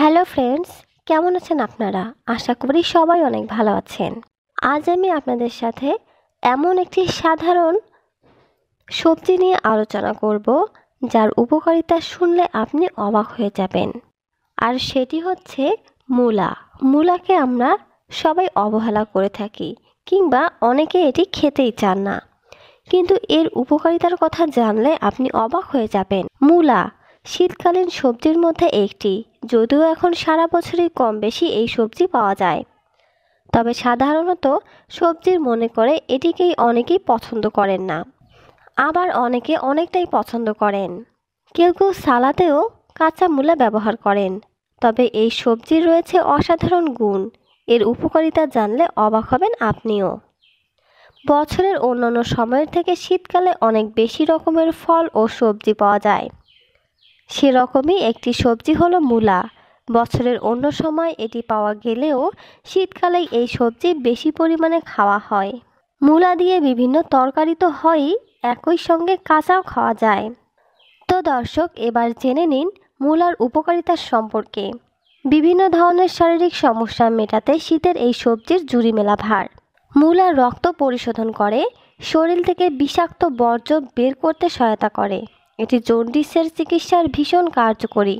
hello friends কেমন আছেন আপনারা আশা করি সবাই অনেক ভালো আছেন আজ আমি আপনাদের সাথে এমন একটি সাধারণ সবজি নিয়ে আলোচনা করব যার উপকারিতা শুনলে আপনি অবাক হয়ে যাবেন আর সেটি হচ্ছে মূলা মূলাকে আমরা সবাই অবহেলা করে থাকি কিংবা অনেকে এটি খেতেই চান না কিন্তু এর উপকারিতার কথা জানলে আপনি অবাক হয়ে যাবেন মূলা শীতকালীন সবজির মধ্যে একটি যদিও এখন সারা বছরই কম বেশি এই সবজি পাওয়া যায় তবে সাধারণত সবজির মনে করে এটিকেই অনেকেই পছন্দ করেন না আবার অনেকে অনেকটাই পছন্দ করেন কেউ কেউ সালাদেও কাঁচা মূলা ব্যবহার করেন তবে এই সবজির রয়েছে অসাধারণ গুণ এর উপকারিতা জানলে অবাক হবেন আপনিও বছরের অন্যান্য সময়ের থেকে শীতকালে অনেক বেশি রকমের ফল ও সবজি পাওয়া যায় সেরকমই একটি সবজি হলো মূলা বছরের অন্য সময় এটি পাওয়া গেলেও শীতকালে এই সবজি বেশি পরিমাণে খাওয়া হয় মূলা দিয়ে বিভিন্ন তরকারি তো হয়ই একই সঙ্গে কাঁচাও খাওয়া যায় তো দর্শক এবার জেনে নিন মূলার উপকারিতা সম্পর্কে বিভিন্ন ধরনের শারীরিক সমস্যা মেটাতে শীতের এই সবজির জুড়ি মেলা ভার মূলা রক্ত পরিশোধন করে শরীর থেকে বিষাক্ত বর্জ্য বের করতে সহায়তা করে এটি জন্ডিসের চিকিৎসার ভীষণ কার্যকরী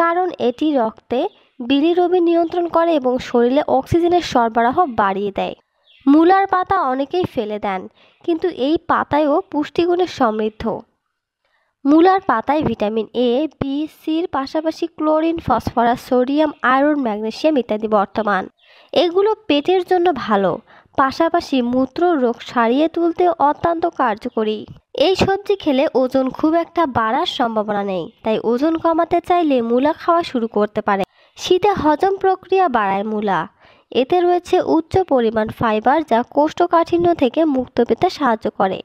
কারণ এটি রক্তে বিলিরবি নিয়ন্ত্রণ করে এবং শরীরে অক্সিজেনের সরবরাহ বাড়িয়ে দেয় মূলার পাতা অনেকেই ফেলে দেন কিন্তু এই পাতায়ও পুষ্টিগুণে সমৃদ্ধ মূলার পাতায় ভিটামিন এ বি সির পাশাপাশি chlorine phosphorus sodium iron magnesium ইত্যাদি বর্তমান এগুলো পেটের জন্য ভালো পাশাপাশি মূত্র রোগ সারিয়ে তুলতে অত্যন্ত কার্যকরী এই সবজি খেলে ওজন খুব একটা বাড়ার সম্ভাবনা নেই তাই ওজন কমাতে চাইলে মূলা খাওয়া শুরু করতে পারে শীতে হজম প্রক্রিয়া বাড়ায় মূলা এতে রয়েছে উচ্চ পরিমাণ ফাইবার যা কোষ্ঠকাঠিন্য থেকে মুক্ত পেতে সাহায্য করে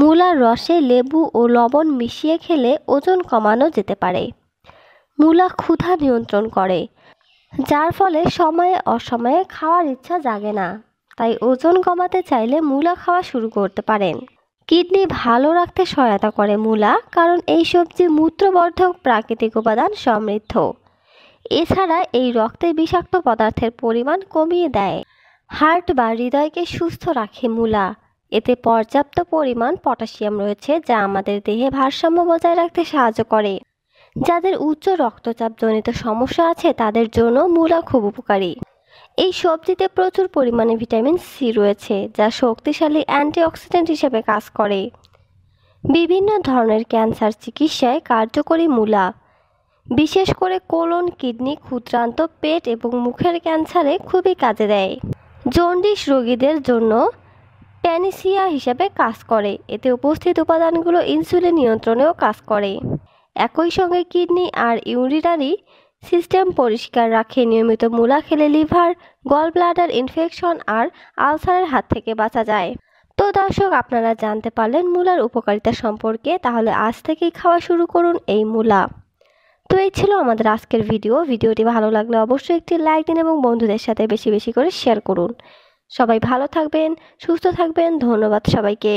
মূলার রসে লেবু ও লবণ মিশিয়ে খেলে ওজন কমানো যেতে পারে মূলা ক্ষুধা নিয়ন্ত্রণ করে যার ফলে সময়ে অসময়ে খাওয়ার ইচ্ছা জাগে না তাই ওজন কমাতে চাইলে মূলা খাওয়া শুরু করতে পারেন কিডনি ভালো রাখতে সহায়তা করে মূলা কারণ এই সবজি মূত্রবর্ধক প্রাকৃতিক উপাদান সমৃদ্ধ এছাড়া এই রক্তে বিষাক্ত পদার্থের পরিমাণ কমিয়ে দেয় হার্ট বা হৃদয়কে সুস্থ রাখে মূলা এতে পর্যাপ্ত পরিমাণ পটাশিয়াম রয়েছে যা আমাদের দেহে ভারসাম্য বজায় রাখতে সাহায্য করে যাদের উচ্চ রক্তচাপজনিত সমস্যা আছে তাদের জন্য মূলা খুব উপকারী এই সবজিতে প্রচুর পরিমাণে ভিটামিন সি রয়েছে যা শক্তিশালী অ্যান্টিঅক্সিডেন্ট হিসেবে কাজ করে বিভিন্ন ধরনের ক্যান্সার চিকিৎসায় কার্যকরী মূলা বিশেষ করে কোলন কিডনি ক্ষুদ্রান্ত পেট এবং মুখের ক্যান্সারে খুবই কাজে দেয় জন্ডিস রোগীদের জন্য প্যানিসিয়া হিসেবে কাজ করে এতে উপস্থিত উপাদানগুলো ইনসুলিন নিয়ন্ত্রণেও কাজ করে একই সঙ্গে কিডনি আর ইউরিনারি সিস্টেম পরিষ্কার রাখে নিয়মিত মূলা খেলে লিভার গল ব্লাডার ইনফেকশন আর আলসারের হাত থেকে বাঁচা যায় তো দর্শক আপনারা জানতে পারলেন মূলার উপকারিতা সম্পর্কে তাহলে আজ থেকেই খাওয়া শুরু করুন এই মূলা তো এই ছিল আমাদের আজকের ভিডিও ভিডিওটি ভালো লাগলে অবশ্যই একটি লাইক দিন এবং বন্ধুদের সাথে বেশি বেশি করে শেয়ার করুন সবাই ভালো থাকবেন সুস্থ থাকবেন ধন্যবাদ সবাইকে